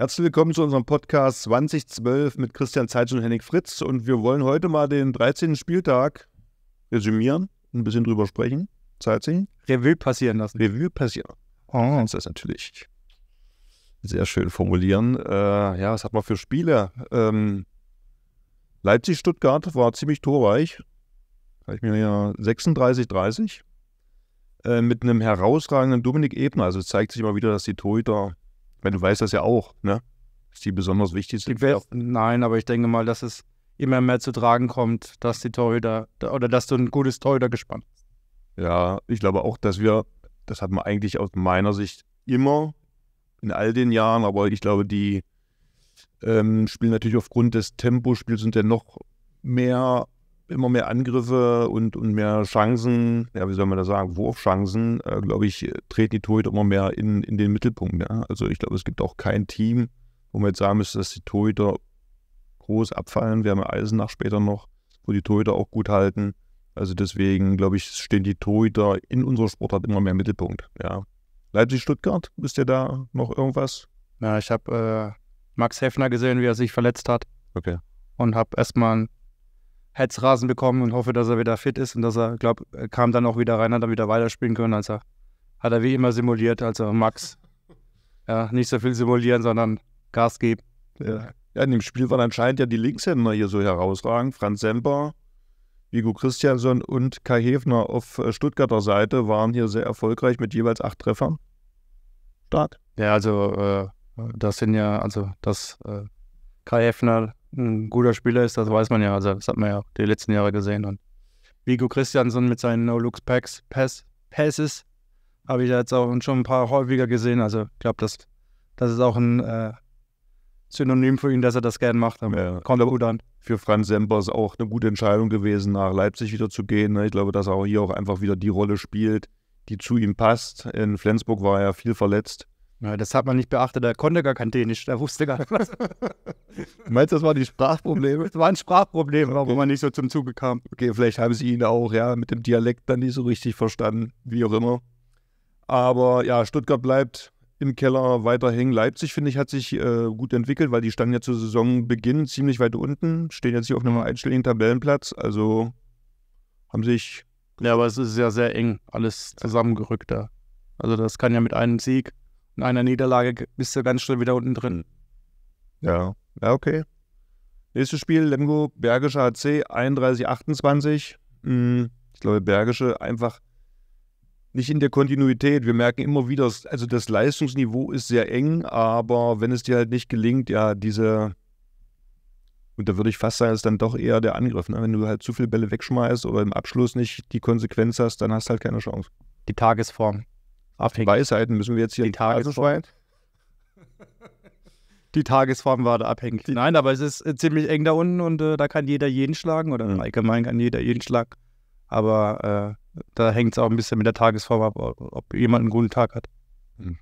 Herzlich willkommen zu unserem Podcast 2012 mit Christian Zeitz und Henning Fritz. Und wir wollen heute mal den 13. Spieltag resümieren, ein bisschen drüber sprechen. Zeitzing? Revue passieren lassen. Revue passieren. Oh. Das ist natürlich sehr schön formulieren. Äh, ja, was hat man für Spiele? Ähm, Leipzig-Stuttgart war ziemlich torreich. Habe ich mir ja 36-30. Äh, mit einem herausragenden Dominik Ebner. Also es zeigt sich immer wieder, dass die Torhüter weil du weißt das ja auch, ne? Ist die besonders wichtig sind. nein, aber ich denke mal, dass es immer mehr zu tragen kommt, dass die Torhüter oder dass du ein gutes Torhüter gespannt hast. Ja, ich glaube auch, dass wir, das hat man eigentlich aus meiner Sicht immer in all den Jahren, aber ich glaube, die ähm, spielen natürlich aufgrund des Tempospiels und der noch mehr immer mehr Angriffe und, und mehr Chancen, ja, wie soll man das sagen, Wurfchancen, äh, glaube ich, treten die Torhüter immer mehr in, in den Mittelpunkt. Ja? Also ich glaube, es gibt auch kein Team, wo man jetzt sagen müsste, dass die Torhüter groß abfallen. Wir haben ja Eisenach später noch, wo die Torhüter auch gut halten. Also deswegen, glaube ich, stehen die Torhüter in unserer Sportart immer mehr im Mittelpunkt. Ja. Leipzig-Stuttgart, wisst ihr da noch irgendwas? Na, ich habe äh, Max Heffner gesehen, wie er sich verletzt hat. Okay. Und habe erstmal Hetzrasen bekommen und hoffe, dass er wieder fit ist und dass er, glaube kam dann auch wieder rein, hat dann wieder weiterspielen können. Also hat er wie immer simuliert, also Max. Ja, nicht so viel simulieren, sondern Gas geben. Ja. ja in dem Spiel waren anscheinend ja die Linkshänder hier so herausragend. Franz Semper, Vigo Christianson und Kai Hefner auf äh, Stuttgarter Seite waren hier sehr erfolgreich mit jeweils acht Treffern. Stark. Ja, also äh, das sind ja, also das äh, Kai Hefner ein guter Spieler ist, das weiß man ja. Also das hat man ja die letzten Jahre gesehen. Und Vigo Christiansen mit seinen no looks packs Pass, Passes habe ich jetzt auch schon ein paar häufiger gesehen. Also ich glaube, das, das ist auch ein äh, Synonym für ihn, dass er das gern macht. Ja. Kommt aber gut an. Für Franz Semper ist auch eine gute Entscheidung gewesen, nach Leipzig wieder zu gehen. Ne? Ich glaube, dass er auch hier auch einfach wieder die Rolle spielt, die zu ihm passt. In Flensburg war er viel verletzt. Na, das hat man nicht beachtet, er konnte gar kein Dänisch, er wusste gar nicht was. Meinst du, das waren die Sprachprobleme? Das waren Sprachprobleme, okay. wo man nicht so zum Zuge kam. Okay, vielleicht haben sie ihn auch ja mit dem Dialekt dann nicht so richtig verstanden, wie auch immer. Aber ja, Stuttgart bleibt im Keller weiter hängen. Leipzig, finde ich, hat sich äh, gut entwickelt, weil die standen ja zur Saisonbeginn ziemlich weit unten, stehen jetzt hier auf einem einstelligen Tabellenplatz. Also haben sich. Ja, aber es ist ja sehr eng, alles zusammengerückt da. Also das kann ja mit einem Sieg in einer Niederlage bist du ganz schnell wieder unten drin. Ja, ja, okay. Nächstes Spiel, Lemgo, Bergische HC, 31-28. Hm, ich glaube, Bergische einfach nicht in der Kontinuität. Wir merken immer wieder, also das Leistungsniveau ist sehr eng, aber wenn es dir halt nicht gelingt, ja, diese, und da würde ich fast sagen, ist dann doch eher der Angriff. Ne? Wenn du halt zu viele Bälle wegschmeißt oder im Abschluss nicht die Konsequenz hast, dann hast du halt keine Chance. Die Tagesform. Auf Weisheiten müssen wir jetzt hier die Tagesform. Die Tagesform war da abhängig. Die Nein, aber es ist äh, ziemlich eng da unten und äh, da kann jeder jeden schlagen oder mhm. allgemein kann jeder jeden schlagen. Aber äh, da hängt es auch ein bisschen mit der Tagesform ab, ob jemand einen guten Tag hat. Mhm.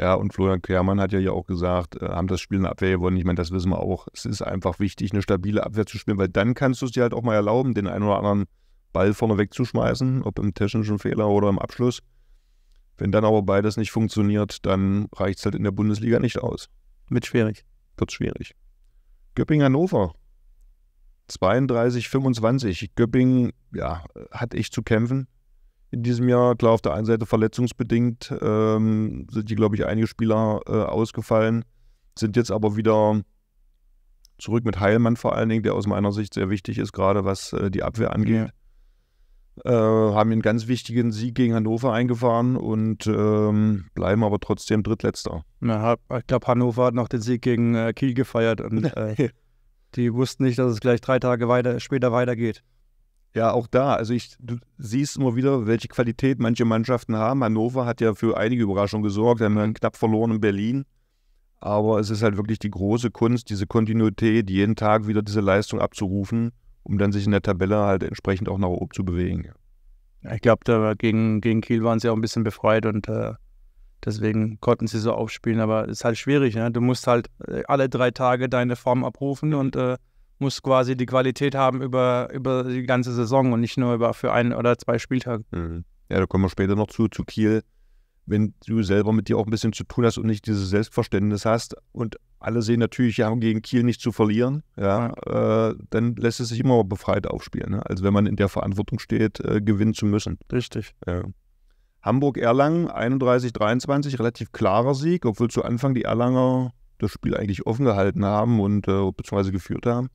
Ja, und Florian Kehrmann hat ja ja auch gesagt, äh, haben das Spiel eine Abwehr gewonnen. Ich meine, das wissen wir auch. Es ist einfach wichtig, eine stabile Abwehr zu spielen, weil dann kannst du es dir halt auch mal erlauben, den einen oder anderen Ball vorne wegzuschmeißen, ob im technischen Fehler oder im Abschluss. Wenn dann aber beides nicht funktioniert, dann reicht es halt in der Bundesliga nicht aus. Wird schwierig. Wird schwierig. Göpping-Hannover. 32, 25. Göpping, ja, hat echt zu kämpfen in diesem Jahr. Klar, auf der einen Seite verletzungsbedingt ähm, sind die, glaube ich, einige Spieler äh, ausgefallen, sind jetzt aber wieder zurück mit Heilmann vor allen Dingen, der aus meiner Sicht sehr wichtig ist, gerade was äh, die Abwehr angeht. Ja äh, haben einen ganz wichtigen Sieg gegen Hannover eingefahren und ähm, bleiben aber trotzdem Drittletzter. Ja, ich glaube, Hannover hat noch den Sieg gegen äh, Kiel gefeiert und äh, die wussten nicht, dass es gleich drei Tage weiter, später weitergeht. Ja, auch da. Also ich, du siehst immer wieder, welche Qualität manche Mannschaften haben. Hannover hat ja für einige Überraschungen gesorgt, haben dann mhm. knapp verloren in Berlin. Aber es ist halt wirklich die große Kunst, diese Kontinuität, jeden Tag wieder diese Leistung abzurufen um dann sich in der Tabelle halt entsprechend auch nach oben zu bewegen. Ich glaube, gegen, gegen Kiel waren sie auch ein bisschen befreit und äh, deswegen konnten sie so aufspielen. Aber es ist halt schwierig. Ne? Du musst halt äh, alle drei Tage deine Form abrufen und äh, musst quasi die Qualität haben über, über die ganze Saison und nicht nur über für ein oder zwei Spieltage. Mhm. Ja, da kommen wir später noch zu, zu Kiel wenn du selber mit dir auch ein bisschen zu tun hast und nicht dieses Selbstverständnis hast und alle sehen natürlich, ja, um gegen Kiel nicht zu verlieren, ja, ja. Äh, dann lässt es sich immer befreit aufspielen. Ne? Also wenn man in der Verantwortung steht, äh, gewinnen zu müssen. Richtig. Ja. Hamburg-Erlangen 31-23, relativ klarer Sieg, obwohl zu Anfang die Erlanger das Spiel eigentlich offen gehalten haben und äh, beziehungsweise geführt haben.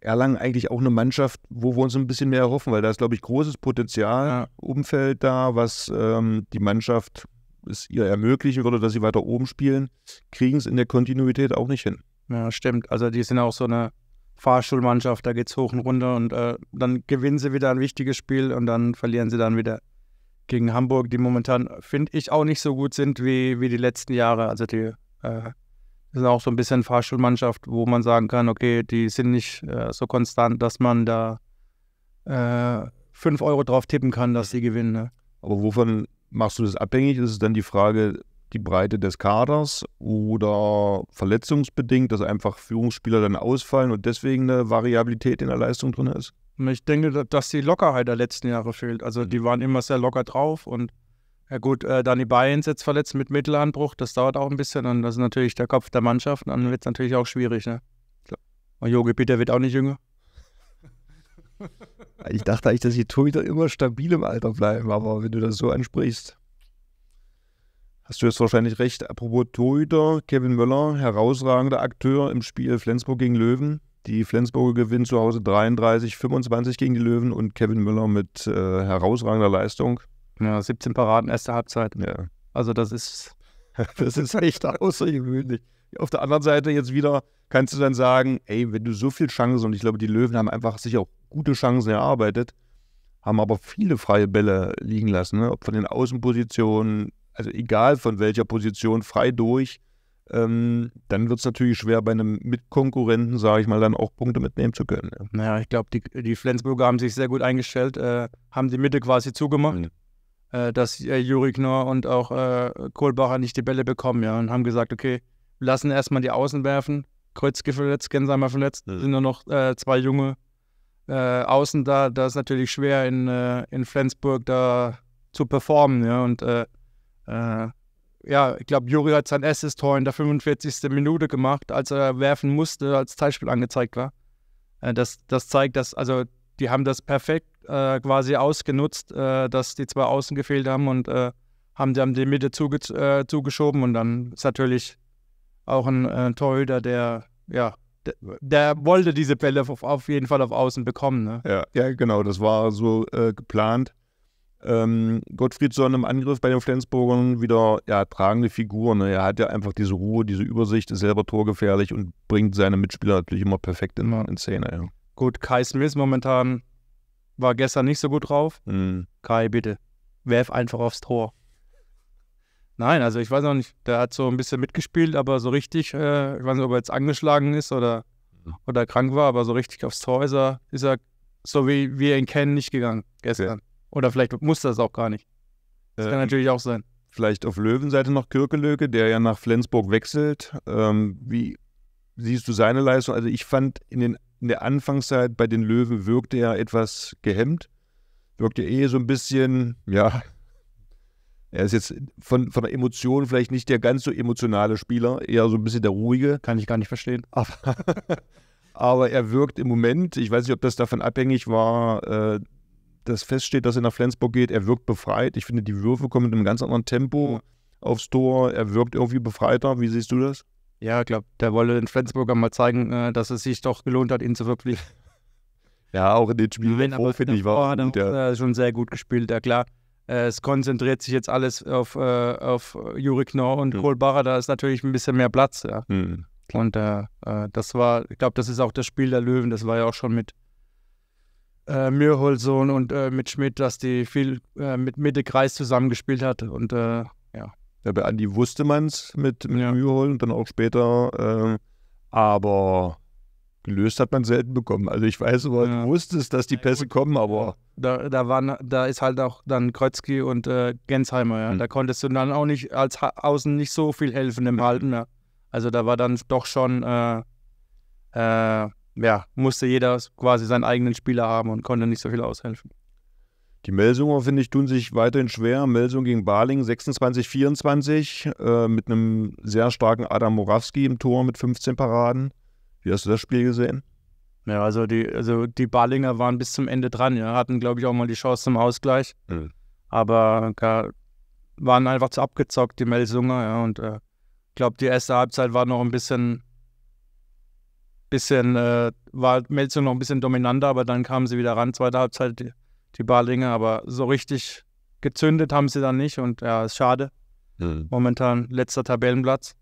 Erlangen eigentlich auch eine Mannschaft, wo wir uns ein bisschen mehr erhoffen, weil da ist, glaube ich, großes Potenzial, Umfeld da, was ähm, die Mannschaft es ihr ermöglichen würde, dass sie weiter oben spielen, kriegen es in der Kontinuität auch nicht hin. Ja, stimmt. Also die sind auch so eine Fahrschulmannschaft, da geht es hoch und runter und äh, dann gewinnen sie wieder ein wichtiges Spiel und dann verlieren sie dann wieder gegen Hamburg, die momentan, finde ich, auch nicht so gut sind wie, wie die letzten Jahre. Also die äh, sind auch so ein bisschen Fahrschulmannschaft, wo man sagen kann, okay, die sind nicht äh, so konstant, dass man da äh, Euro drauf tippen kann, dass sie gewinnen. Ne? Aber wovon machst du das abhängig? Ist es dann die Frage, die Breite des Kaders oder verletzungsbedingt, dass einfach Führungsspieler dann ausfallen und deswegen eine Variabilität in der Leistung drin ist? Ich denke, dass die Lockerheit der letzten Jahre fehlt. Also die mhm. waren immer sehr locker drauf und ja gut, äh, Danny Bayens jetzt verletzt mit Mittelanbruch, das dauert auch ein bisschen und das ist natürlich der Kopf der Mannschaft dann wird es natürlich auch schwierig. Ne? Und Jogi Peter wird auch nicht jünger. Ich dachte eigentlich, dass die Torhüter immer stabil im Alter bleiben, aber wenn du das so ansprichst, hast du jetzt wahrscheinlich recht. Apropos Torhüter, Kevin Möller, herausragender Akteur im Spiel Flensburg gegen Löwen. Die Flensburger gewinnen zu Hause 33, 25 gegen die Löwen und Kevin Müller mit äh, herausragender Leistung ja, 17 Paraden, erste Halbzeit. Ja. Also das ist, das ist echt außergewöhnlich. Auf der anderen Seite jetzt wieder kannst du dann sagen, ey, wenn du so viel Chancen, und ich glaube, die Löwen haben einfach sich auch gute Chancen erarbeitet, haben aber viele freie Bälle liegen lassen, ne? ob von den Außenpositionen, also egal von welcher Position, frei durch, ähm, dann wird es natürlich schwer, bei einem Mitkonkurrenten, sage ich mal, dann auch Punkte mitnehmen zu können. Ne? Naja, ich glaube, die, die Flensburger haben sich sehr gut eingestellt, äh, haben die Mitte quasi zugemacht. Mhm. Äh, dass äh, Juri Knorr und auch äh, Kohlbacher nicht die Bälle bekommen, ja, und haben gesagt, okay, lassen erstmal die Außen werfen. Kreuzke verletzt, Gensheimer verletzt, mhm. sind nur noch äh, zwei junge äh, Außen da. Da ist natürlich schwer in, äh, in Flensburg da zu performen, ja, und ja, ich glaube, Juri hat sein erstes Tor in der 45. Minute gemacht, als er werfen musste, als Teilspiel angezeigt war. Das, das zeigt, dass, also die haben das perfekt äh, quasi ausgenutzt, äh, dass die zwei Außen gefehlt haben und äh, haben, die, die Mitte zuge äh, zugeschoben. Und dann ist natürlich auch ein äh, Torhüter, der, ja, der, der wollte diese Bälle auf, auf, jeden Fall auf Außen bekommen. Ne? Ja, ja, genau, das war so äh, geplant. Ähm, Gottfriedson im Angriff bei den Flensburgern wieder ja, tragende Figur. Ne? Er hat ja einfach diese Ruhe, diese Übersicht, ist selber torgefährlich und bringt seine Mitspieler natürlich immer perfekt in, genau. in Szene. Ja. Gut, Kai Smith momentan war gestern nicht so gut drauf. Mhm. Kai, bitte, werf einfach aufs Tor. Nein, also ich weiß noch nicht, der hat so ein bisschen mitgespielt, aber so richtig, äh, ich weiß nicht, ob er jetzt angeschlagen ist oder, oder krank war, aber so richtig aufs Tor ist er, ist er so wie wir ihn kennen, nicht gegangen gestern. Okay. Oder vielleicht muss das auch gar nicht. Das ähm, kann natürlich auch sein. Vielleicht auf Löwenseite noch Kirkelöke, der ja nach Flensburg wechselt. Ähm, wie siehst du seine Leistung? Also ich fand in den in der Anfangszeit bei den Löwen wirkte er etwas gehemmt, wirkte eh so ein bisschen, ja, er ist jetzt von, von der Emotion vielleicht nicht der ganz so emotionale Spieler, eher so ein bisschen der ruhige. Kann ich gar nicht verstehen. Aber, aber er wirkt im Moment, ich weiß nicht, ob das davon abhängig war, äh, dass feststeht, dass er nach Flensburg geht. Er wirkt befreit. Ich finde, die Würfe kommen mit einem ganz anderen Tempo aufs Tor. Er wirkt irgendwie befreiter. Wie siehst du das? Ja, ich glaube, der wolle den Flensburger mal zeigen, äh, dass es sich doch gelohnt hat, ihn zu verpflichten. Ja, auch in den Spielen davor, finde ich, war gut, ja. Äh, schon sehr gut gespielt, ja klar. Äh, es konzentriert sich jetzt alles auf, auf Juri Knorr und mhm. Kohlbacher, da ist natürlich ein bisschen mehr Platz, ja. Mhm. Und äh, das war, ich glaube, das ist auch das Spiel der Löwen, das war ja auch schon mit äh, Mürholsohn und äh, mit Schmidt, dass die viel äh, mit Mitte Kreis zusammengespielt hat und ja, ja, bei Andi wusste man es mit, mit ja. Müheholen und dann auch später, äh, aber gelöst hat man selten bekommen. Also ich weiß, aber ja. du wusstest, dass die Pässe ja, kommen, aber. Da, da, waren, da ist halt auch dann Krötzky und äh, Gensheimer, ja. Mhm. Da konntest du dann auch nicht als ha Außen nicht so viel helfen im mhm. Halten. Ja. Also da war dann doch schon, äh, äh, ja, musste jeder quasi seinen eigenen Spieler haben und konnte nicht so viel aushelfen. Die Melsunger, finde ich, tun sich weiterhin schwer. Melsung gegen Baling 26-24 äh, mit einem sehr starken Adam Morawski im Tor mit 15 Paraden. Wie hast du das Spiel gesehen? Ja, also die, also die Balinger waren bis zum Ende dran, ja, hatten, glaube ich, auch mal die Chance zum Ausgleich. Mhm. Aber ja, waren einfach zu abgezockt, die Melsunger, ja. Und ich äh, glaube, die erste Halbzeit war noch ein bisschen, bisschen, äh, war Melsung noch ein bisschen dominanter, aber dann kamen sie wieder ran, zweite Halbzeit. Die, die Balinge, aber so richtig gezündet haben sie dann nicht und ja, ist schade. Mhm. Momentan letzter Tabellenplatz.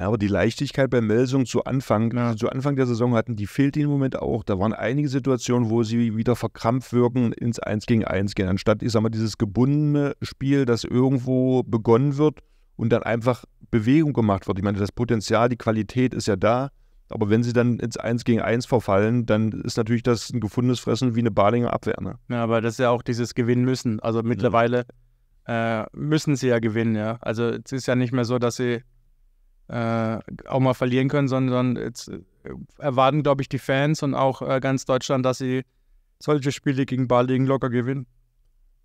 Ja, aber die Leichtigkeit bei Melsung zu Anfang, ja. zu Anfang der Saison hatten, die fehlt im Moment auch. Da waren einige Situationen, wo sie wieder verkrampft wirken, ins 1 gegen 1 gehen, anstatt, ich sag mal, dieses gebundene Spiel, das irgendwo begonnen wird und dann einfach Bewegung gemacht wird. Ich meine, das Potenzial, die Qualität ist ja da. Aber wenn sie dann ins 1 gegen 1 verfallen, dann ist natürlich das ein gefundenes Fressen wie eine Balinger Abwehr. Ne? Ja, aber das ist ja auch dieses Gewinnen müssen. Also mhm. mittlerweile ja. äh, müssen sie ja gewinnen, ja. Also es ist ja nicht mehr so, dass sie äh, auch mal verlieren können, sondern jetzt äh, erwarten, glaube ich, die Fans und auch äh, ganz Deutschland, dass sie solche Spiele gegen Balingen locker gewinnen.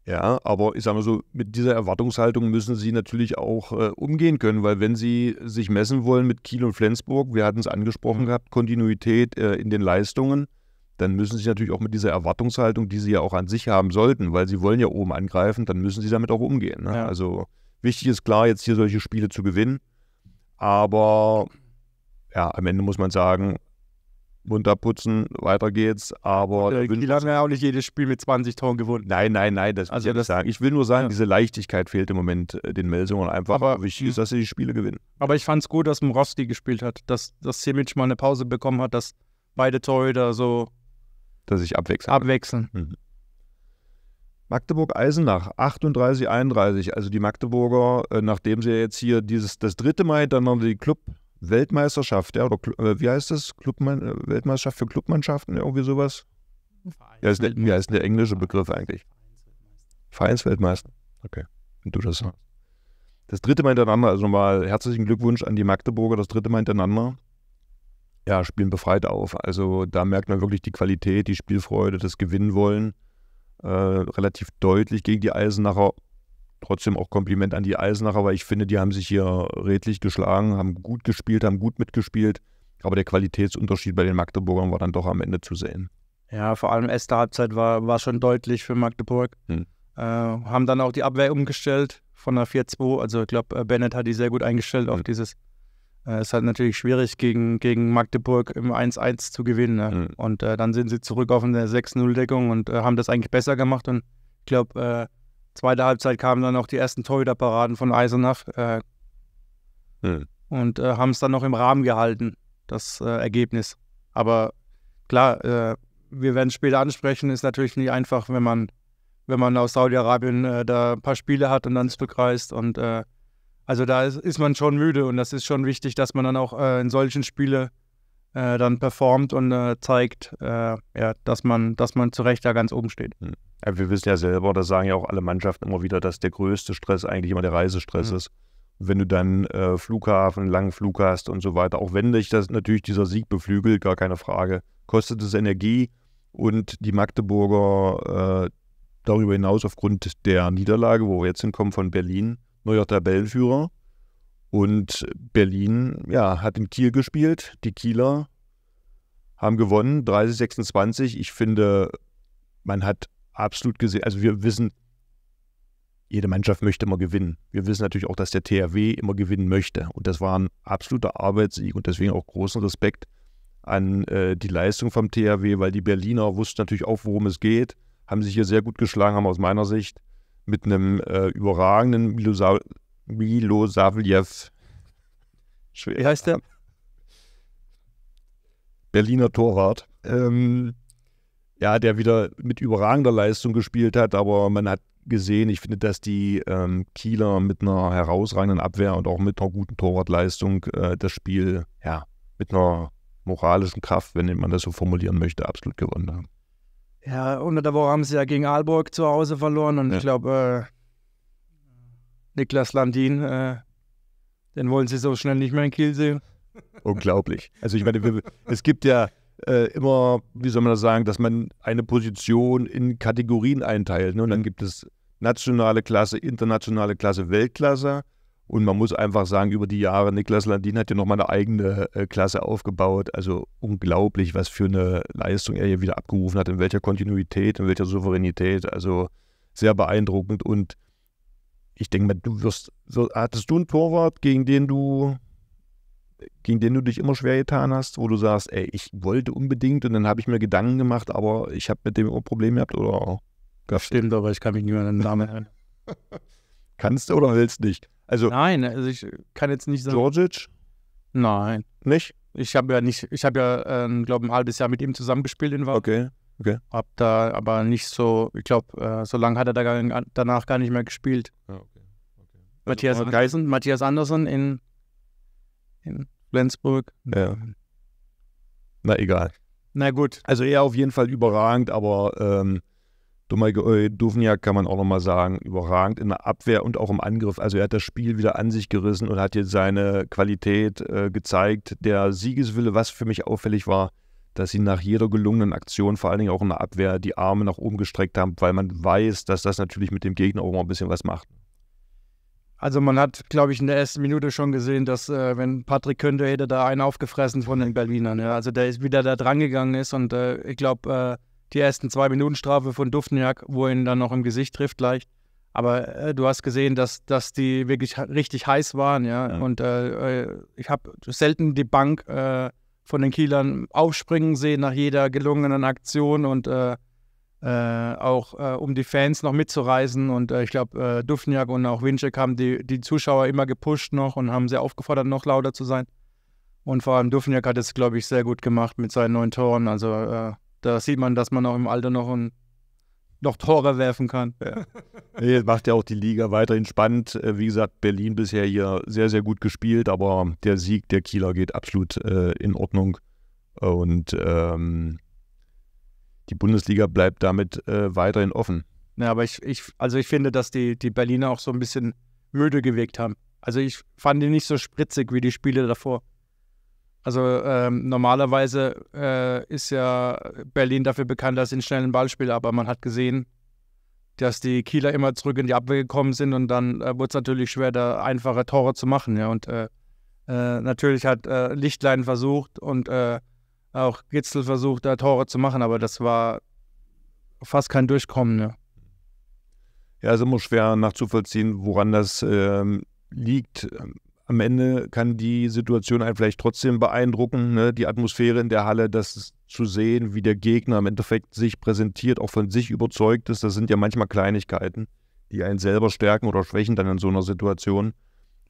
Ja, aber ich sage mal so, mit dieser Erwartungshaltung müssen Sie natürlich auch äh, umgehen können, weil wenn Sie sich messen wollen mit Kiel und Flensburg, wir hatten es angesprochen gehabt, Kontinuität äh, in den Leistungen, dann müssen Sie natürlich auch mit dieser Erwartungshaltung, die Sie ja auch an sich haben sollten, weil Sie wollen ja oben angreifen, dann müssen Sie damit auch umgehen. Ne? Ja. Also wichtig ist klar, jetzt hier solche Spiele zu gewinnen, aber ja, am Ende muss man sagen, munter putzen, weiter geht's. Aber äh, Kiel haben ja auch nicht jedes Spiel mit 20 Toren gewonnen. Nein, nein, nein, das also will ich das, sagen. Ich will nur sagen, ja. diese Leichtigkeit fehlt im Moment äh, den Melsungen einfach. Aber wichtig hm. ist, dass sie die Spiele gewinnen. Aber ich fand es gut, dass Mrosti gespielt hat, dass, dass Simic mal eine Pause bekommen hat, dass beide Torhüter so. Dass sich abwechseln. Abwechseln. Mhm. Magdeburg-Eisenach 38-31. Also die Magdeburger, äh, nachdem sie jetzt hier dieses, das dritte Mal hintereinander noch die Club Weltmeisterschaft, ja, oder äh, wie heißt das? Clubman äh, Weltmeisterschaft für Clubmannschaften, irgendwie sowas? Ja, ist der, wie heißt der englische Begriff eigentlich? Vereinsweltmeister. Okay, wenn du das sagst. Das dritte also Mal hintereinander, also nochmal herzlichen Glückwunsch an die Magdeburger, das dritte Mal hintereinander. Ja, spielen befreit auf. Also da merkt man wirklich die Qualität, die Spielfreude, das Gewinnen wollen. Äh, relativ deutlich gegen die Eisenacher trotzdem auch Kompliment an die Eisenacher, weil ich finde, die haben sich hier redlich geschlagen, haben gut gespielt, haben gut mitgespielt. Aber der Qualitätsunterschied bei den Magdeburgern war dann doch am Ende zu sehen. Ja, vor allem erste Halbzeit war, war schon deutlich für Magdeburg. Hm. Äh, haben dann auch die Abwehr umgestellt von der 4-2. Also ich glaube, äh, Bennett hat die sehr gut eingestellt hm. auf dieses. Äh, es ist halt natürlich schwierig, gegen, gegen Magdeburg im 1-1 zu gewinnen. Ne? Hm. Und äh, dann sind sie zurück auf eine 6-0-Deckung und äh, haben das eigentlich besser gemacht. Und ich glaube, Zweite Halbzeit kamen dann auch die ersten Torhüterparaden von Eisenach äh, hm. und äh, haben es dann noch im Rahmen gehalten, das äh, Ergebnis. Aber klar, äh, wir werden es später ansprechen, ist natürlich nicht einfach, wenn man, wenn man aus Saudi-Arabien äh, da ein paar Spiele hat und dann zurückreist. Und äh, also da ist, ist, man schon müde und das ist schon wichtig, dass man dann auch in solchen Spielen äh, dann performt und äh, zeigt, äh, ja, dass man, dass man zu Recht da ganz oben steht. Hm. Ja, wir wissen ja selber, das sagen ja auch alle Mannschaften immer wieder, dass der größte Stress eigentlich immer der Reisestress mhm. ist. Wenn du dann äh, Flughafen, langen Flug hast und so weiter, auch wenn dich das natürlich dieser Sieg beflügelt, gar keine Frage, kostet es Energie und die Magdeburger äh, darüber hinaus aufgrund der Niederlage, wo wir jetzt hinkommen von Berlin, neuer Tabellenführer. Und Berlin ja, hat in Kiel gespielt. Die Kieler haben gewonnen, 30-26. Ich finde, man hat absolut gesehen, also wir wissen, jede Mannschaft möchte immer gewinnen. Wir wissen natürlich auch, dass der THW immer gewinnen möchte. Und das war ein absoluter Arbeitssieg und deswegen auch großen Respekt an äh, die Leistung vom THW, weil die Berliner wussten natürlich auch, worum es geht, haben sich hier sehr gut geschlagen, haben aus meiner Sicht mit einem äh, überragenden Milosa Milo Savljev. Schwer. Wie heißt der? Berliner Torwart. Ähm, ja, der wieder mit überragender Leistung gespielt hat, aber man hat gesehen, ich finde, dass die ähm, Kieler mit einer herausragenden Abwehr und auch mit einer guten Torwartleistung äh, das Spiel ja, mit einer moralischen Kraft, wenn man das so formulieren möchte, absolut gewonnen haben. Ja, unter der Woche haben sie ja gegen Aalborg zu Hause verloren und ja. ich glaube, äh Niklas Landin, äh, den wollen sie so schnell nicht mehr in Kiel sehen. Unglaublich. Also ich meine, es gibt ja äh, immer, wie soll man das sagen, dass man eine Position in Kategorien einteilt. Ne? Und dann mhm. gibt es nationale Klasse, internationale Klasse, Weltklasse. Und man muss einfach sagen, über die Jahre, Niklas Landin hat ja nochmal eine eigene äh, Klasse aufgebaut. Also unglaublich, was für eine Leistung er hier wieder abgerufen hat, in welcher Kontinuität, in welcher Souveränität. Also sehr beeindruckend. Und ich denke mal, du wirst, so, hattest du einen Torwart, gegen den du, gegen den du dich immer schwer getan hast, wo du sagst, ey, ich wollte unbedingt und dann habe ich mir Gedanken gemacht, aber ich habe mit dem auch Probleme gehabt oder das stimmt, aber ich kann mich nicht mehr an den Namen erinnern. Kannst du oder willst du nicht? Also nein, also ich kann jetzt nicht sagen. Georgic? Nein, nicht. Ich habe ja nicht, ich habe ja, ähm, glaube ein halbes Jahr mit ihm zusammengespielt in Wahl. Okay. Okay. Hab da aber nicht so, ich glaube, äh, so lange hat er da gar, danach gar nicht mehr gespielt. Ja, ah, okay. Okay. Also Matthias, also, Andersen, Matthias Andersen in, in Flensburg. Ja. Na egal. Na gut. Also er auf jeden Fall überragend, aber ähm, äh, Duvniak kann man auch nochmal sagen, überragend in der Abwehr und auch im Angriff. Also er hat das Spiel wieder an sich gerissen und hat jetzt seine Qualität äh, gezeigt. Der Siegeswille, was für mich auffällig war, dass sie nach jeder gelungenen Aktion, vor allen Dingen auch in der Abwehr, die Arme nach oben gestreckt haben, weil man weiß, dass das natürlich mit dem Gegner auch mal ein bisschen was macht. Also man hat, glaube ich, in der ersten Minute schon gesehen, dass äh, wenn Patrick könnte, hätte da einen aufgefressen von den Berlinern. Ja. Also der ist wieder da drangegangen ist und äh, ich glaube, äh, die ersten zwei Minuten Strafe von Duftniak, wo er ihn dann noch im Gesicht trifft gleich. Aber äh, du hast gesehen, dass, dass die wirklich richtig heiß waren, ja. ja. Und äh, äh, ich habe selten die Bank von den Kielern aufspringen sehen nach jeder gelungenen Aktion und äh, äh, auch äh, um die Fans noch mitzureißen. Und äh, ich glaube, äh, Dufniak und auch Winczek haben die, die Zuschauer immer gepusht noch und haben sie aufgefordert, noch lauter zu sein. Und vor allem Dufniak hat es, glaube ich, sehr gut gemacht mit seinen neuen Toren. Also äh, da sieht man, dass man auch im Alter noch ein noch Tore werfen kann. Ja. nee, macht ja auch die Liga weiterhin spannend. Äh, wie gesagt, Berlin bisher hier sehr, sehr gut gespielt, aber der Sieg der Kieler geht absolut äh, in Ordnung. Und ähm, die Bundesliga bleibt damit äh, weiterhin offen. Ja, aber ich, ich, also ich finde, dass die, die Berliner auch so ein bisschen müde gewirkt haben. Also ich fand die nicht so spritzig wie die Spiele davor. Also ähm, normalerweise äh, ist ja Berlin dafür bekannt, dass sie einen schnellen Ball spielen, aber man hat gesehen, dass die Kieler immer zurück in die Abwehr gekommen sind und dann äh, wurde es natürlich schwer, da einfache Tore zu machen. Ja. Und äh, äh natürlich hat äh, Lichtlein versucht und äh, auch Gitzel versucht, da Tore zu machen, aber das war fast kein Durchkommen. Ja, ja ist immer schwer nachzuvollziehen, woran das ähm, liegt am Ende kann die Situation einen vielleicht trotzdem beeindrucken, ne? die Atmosphäre in der Halle, das zu sehen, wie der Gegner im Endeffekt sich präsentiert, auch von sich überzeugt ist. Das sind ja manchmal Kleinigkeiten, die einen selber stärken oder schwächen dann in so einer Situation.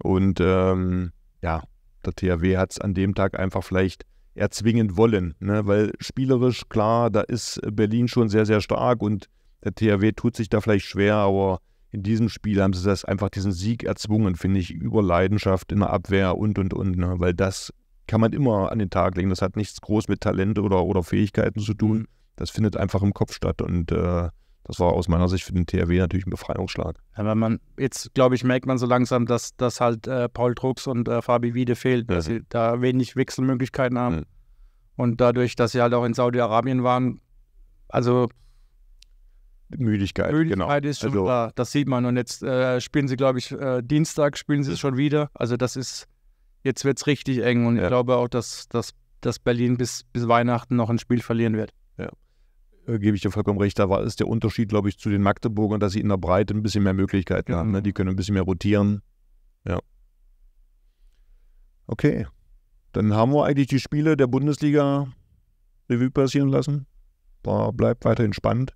Und ähm, ja, der THW hat es an dem Tag einfach vielleicht erzwingen wollen, ne? weil spielerisch klar, da ist Berlin schon sehr, sehr stark und der THW tut sich da vielleicht schwer, aber in diesem Spiel haben sie das einfach diesen Sieg erzwungen, finde ich, über Leidenschaft in der Abwehr und und und, ne? weil das kann man immer an den Tag legen. Das hat nichts groß mit Talente oder, oder Fähigkeiten zu tun. Mhm. Das findet einfach im Kopf statt und äh, das war aus meiner Sicht für den THW natürlich ein Befreiungsschlag. Aber man, jetzt glaube ich, merkt man so langsam, dass, dass halt äh, Paul Drucks und äh, Fabi Wiede fehlt, dass ja. sie da wenig Wechselmöglichkeiten haben. Ja. Und dadurch, dass sie halt auch in Saudi-Arabien waren, also Müdigkeit. Müdigkeit genau. ist schon also, da, das sieht man. Und jetzt äh, spielen sie, glaube ich, äh, Dienstag spielen sie es schon wieder. Also das ist, jetzt wird es richtig eng und ja. ich glaube auch, dass, dass, dass Berlin bis, bis Weihnachten noch ein Spiel verlieren wird. Ja. Äh, gebe ich dir vollkommen recht, da war, ist der Unterschied, glaube ich, zu den Magdeburgern, dass sie in der Breite ein bisschen mehr Möglichkeiten mhm. haben. Ne? Die können ein bisschen mehr rotieren. Ja. Okay. Dann haben wir eigentlich die Spiele der Bundesliga Revue passieren lassen. Da bleibt weiterhin spannend.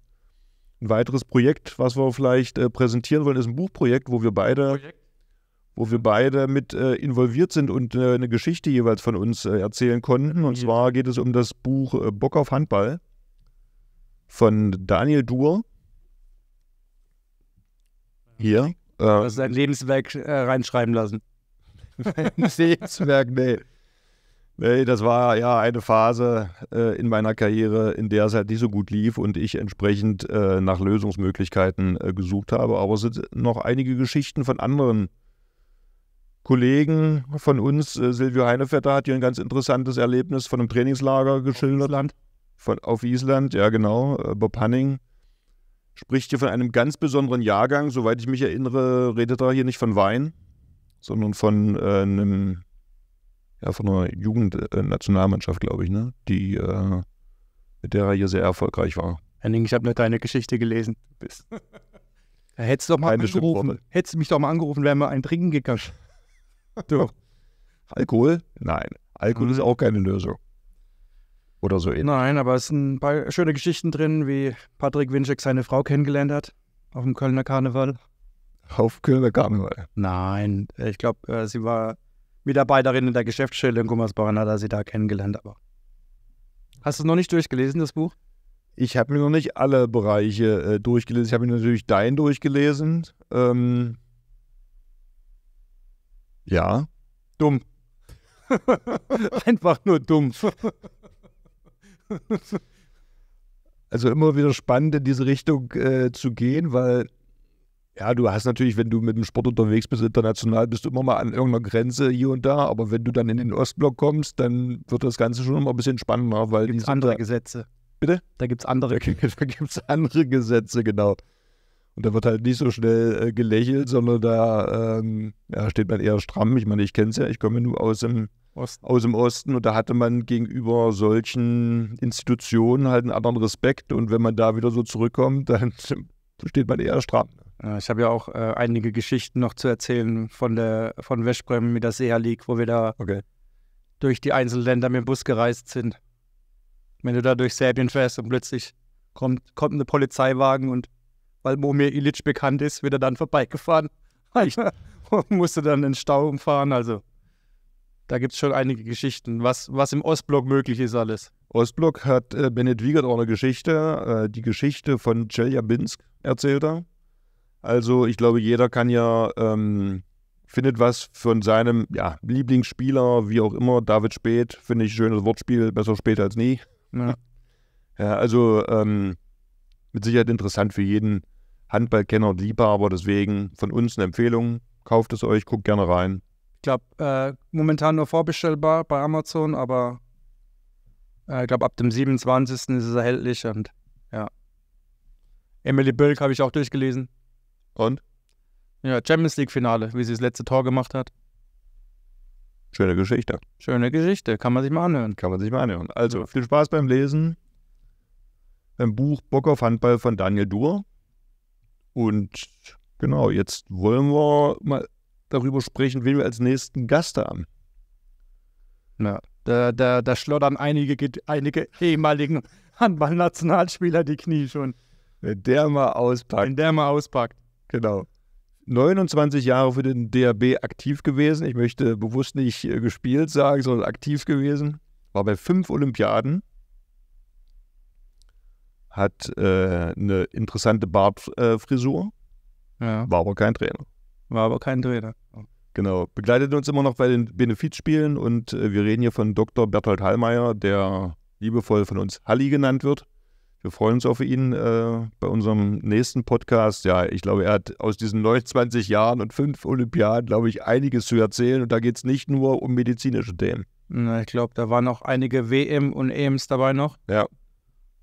Ein weiteres Projekt, was wir vielleicht äh, präsentieren wollen, ist ein Buchprojekt, wo wir beide, wo wir beide mit äh, involviert sind und äh, eine Geschichte jeweils von uns äh, erzählen konnten. Und zwar geht es um das Buch äh, Bock auf Handball von Daniel Duhr. Hier. Äh, sein Lebenswerk äh, reinschreiben lassen. Lebenswerk, nee. Nee, das war ja eine Phase äh, in meiner Karriere, in der es halt nicht so gut lief und ich entsprechend äh, nach Lösungsmöglichkeiten äh, gesucht habe. Aber es sind noch einige Geschichten von anderen Kollegen von uns. Äh, Silvio Heinevetter hat hier ein ganz interessantes Erlebnis von einem Trainingslager geschildert. Auf Island. Von, auf Island, ja genau. Äh, Bob Hanning spricht hier von einem ganz besonderen Jahrgang. Soweit ich mich erinnere, redet er hier nicht von Wein, sondern von äh, einem ja, von einer Jugendnationalmannschaft, äh, glaube ich, ne? die, äh, mit der er hier sehr erfolgreich war. Henning, ich habe nur deine Geschichte gelesen. Da hättest du doch mal Keine angerufen. Hättest du mich doch mal angerufen, wären wir ein Trinken gegangen. du. Alkohol? Nein. Alkohol mhm. ist auch keine Lösung. Oder so ähnlich. Nein, aber es sind ein paar schöne Geschichten drin, wie Patrick Winczek seine Frau kennengelernt hat auf dem Kölner Karneval. Auf Kölner Karneval? Nein, ich glaube, äh, sie war Mitarbeiterin in der Geschäftsstelle in Gummersbach hat sie da kennengelernt. Aber hast du es noch nicht durchgelesen, das Buch? Ich habe mir noch nicht alle Bereiche äh, durchgelesen. Ich habe mir natürlich dein durchgelesen. Ähm, ja. Dumm. Einfach nur dumm. also immer wieder spannend in diese Richtung äh, zu gehen, weil ja, du hast natürlich, wenn du mit dem Sport unterwegs bist, international, bist du immer mal an irgendeiner Grenze hier und da. Aber wenn du dann in den Ostblock kommst, dann wird das Ganze schon immer ein bisschen spannender, weil die andere Gesetze. Bitte? Da gibt es andere. Da, da gibt es andere Gesetze, genau. Und da wird halt nicht so schnell äh, gelächelt, sondern da ähm, ja, steht man eher stramm. Ich meine, ich kenne es ja, ich komme nur aus dem aus dem Osten und da hatte man gegenüber solchen Institutionen halt einen anderen Respekt. Und wenn man da wieder so zurückkommt, dann steht man eher stramm. Äh, ich habe ja auch äh, einige Geschichten noch zu erzählen von der von Westbrem mit der Sea League, wo wir da okay. durch die Einzelländer mit dem Bus gereist sind. Wenn du da durch Serbien fährst und plötzlich kommt, kommt eine Polizeiwagen und weil Momir Ilic bekannt ist, wird er dann vorbeigefahren. und musste dann in den Stau umfahren. Also da gibt es schon einige Geschichten, was, was im Ostblock möglich ist alles. Ostblock hat äh, Bennett Wiegert auch eine Geschichte, äh, die Geschichte von Chelyabinsk erzählt er. Also ich glaube, jeder kann ja, ähm, findet was von seinem ja, Lieblingsspieler, wie auch immer, David Spät, finde ich schönes Wortspiel, besser spät als nie. Ja, ja also ähm, mit Sicherheit interessant für jeden Handballkenner und Liebhaber, deswegen von uns eine Empfehlung, kauft es euch, guckt gerne rein. Ich glaube, äh, momentan nur vorbestellbar bei Amazon, aber äh, ich glaube, ab dem 27. ist es erhältlich und ja. Emily Bölk habe ich auch durchgelesen. Und? Ja, Champions League-Finale, wie sie das letzte Tor gemacht hat. Schöne Geschichte. Schöne Geschichte, kann man sich mal anhören. Kann man sich mal anhören. Also, viel Spaß beim Lesen. Beim Buch Bock auf Handball von Daniel Dur. Und genau, jetzt wollen wir mal darüber sprechen, wen wir als nächsten Gast haben. Na, da, da, da schlottern einige, einige ehemaligen Handballnationalspieler die Knie schon. Wenn der mal auspackt. Wenn der mal auspackt. Genau. 29 Jahre für den DAB aktiv gewesen. Ich möchte bewusst nicht äh, gespielt sagen, sondern aktiv gewesen. War bei fünf Olympiaden. Hat äh, eine interessante Bartfrisur. ja. War aber kein Trainer. War aber kein Trainer. Genau. Begleitet uns immer noch bei den Benefizspielen und äh, wir reden hier von Dr. Bertolt Hallmeier, der liebevoll von uns Halli genannt wird. Wir freuen uns auf ihn äh, bei unserem nächsten Podcast. Ja, ich glaube, er hat aus diesen 29 Jahren und fünf Olympiaden, glaube ich, einiges zu erzählen. Und da geht es nicht nur um medizinische Themen. Na, ich glaube, da waren auch einige WM und EMs dabei noch. Ja.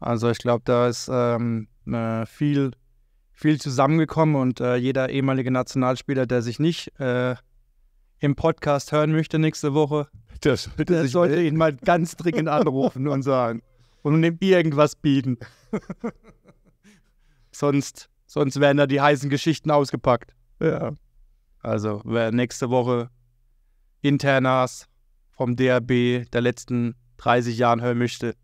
Also ich glaube, da ist ähm, äh, viel, viel zusammengekommen und äh, jeder ehemalige Nationalspieler, der sich nicht äh, im Podcast hören möchte nächste Woche, das, das sollte ihn mal ganz dringend anrufen und sagen. und ihm irgendwas bieten. sonst, sonst werden da die heißen Geschichten ausgepackt. Ja. Also, wer nächste Woche Internas vom DRB der letzten 30 Jahre hören möchte,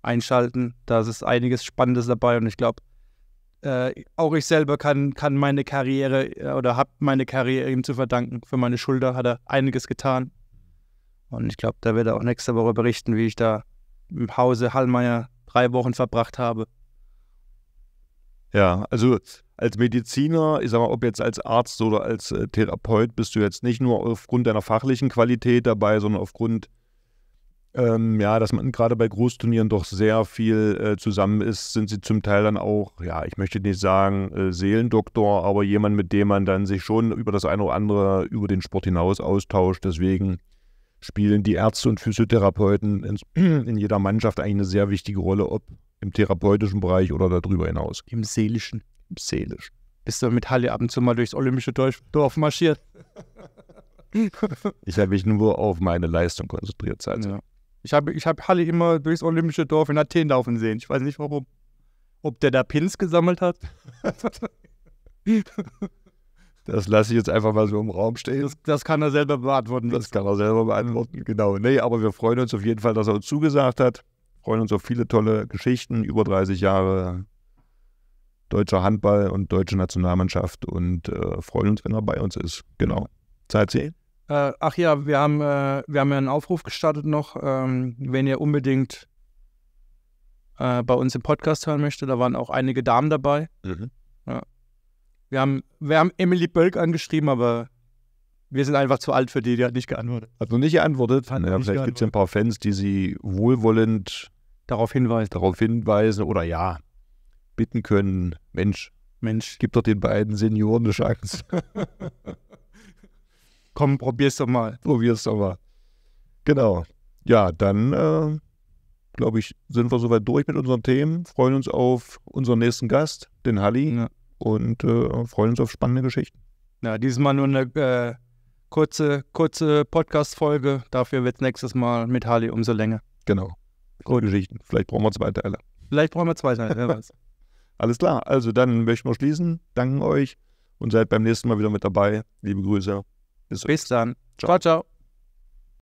einschalten. Da ist einiges Spannendes dabei und ich glaube, äh, auch ich selber kann, kann meine Karriere äh, oder habe meine Karriere ihm zu verdanken. Für meine Schulter hat er einiges getan. Und ich glaube, da wird er auch nächste Woche berichten, wie ich da im Hause Hallmeier drei Wochen verbracht habe. Ja, also als Mediziner, ich sag mal, ob jetzt als Arzt oder als äh, Therapeut, bist du jetzt nicht nur aufgrund deiner fachlichen Qualität dabei, sondern aufgrund, ähm, ja, dass man gerade bei Großturnieren doch sehr viel äh, zusammen ist, sind sie zum Teil dann auch, ja, ich möchte nicht sagen äh, Seelendoktor, aber jemand, mit dem man dann sich schon über das eine oder andere, über den Sport hinaus austauscht. Deswegen spielen die Ärzte und Physiotherapeuten in, in jeder Mannschaft eigentlich eine sehr wichtige Rolle, ob im therapeutischen Bereich oder darüber hinaus. Im seelischen. Im seelischen. Bist du mit Halle ab und zu mal durchs olympische Dorf marschiert? ich habe mich nur auf meine Leistung konzentriert. Also. Ja. Ich habe ich hab Halle immer durchs olympische Dorf in Athen laufen sehen. Ich weiß nicht warum. Ob der da Pins gesammelt hat? Das lasse ich jetzt einfach mal so im Raum stehen. Das, das kann er selber beantworten. Das kann er selber beantworten, genau. Nee, aber wir freuen uns auf jeden Fall, dass er uns zugesagt hat. Freuen uns auf viele tolle Geschichten, über 30 Jahre deutscher Handball und deutsche Nationalmannschaft und äh, freuen uns, wenn er bei uns ist. Genau. Zeit sehen. Äh, ach ja, wir haben, äh, wir haben ja einen Aufruf gestartet noch. Ähm, wenn ihr unbedingt äh, bei uns im Podcast hören möchtet, da waren auch einige Damen dabei. Mhm. Ja, wir haben, wir haben Emily Bölk angeschrieben, aber wir sind einfach zu alt für die, die hat nicht geantwortet. Hat noch nicht geantwortet? ja, nicht vielleicht gibt es ja ein paar Fans, die sie wohlwollend darauf hinweisen. darauf hinweisen oder ja, bitten können, Mensch, Mensch, gib doch den beiden Senioren eine Chance. Komm, probier's doch mal. Probier's doch mal. Genau. Ja, dann äh, glaube ich, sind wir soweit durch mit unseren Themen, freuen uns auf unseren nächsten Gast, den Halli. Ja und äh, freuen uns auf spannende Geschichten. Na, ja, dieses Mal nur eine äh, kurze, kurze Podcast-Folge. Dafür wird es nächstes Mal mit Harley umso länger. Genau. Gute Geschichten. Vielleicht brauchen wir zwei Teile. Vielleicht brauchen wir zwei Teile, wer weiß. Alles klar. Also dann möchten wir schließen. Danken euch und seid beim nächsten Mal wieder mit dabei. Liebe Grüße. Bis, Bis dann. ciao. ciao. ciao.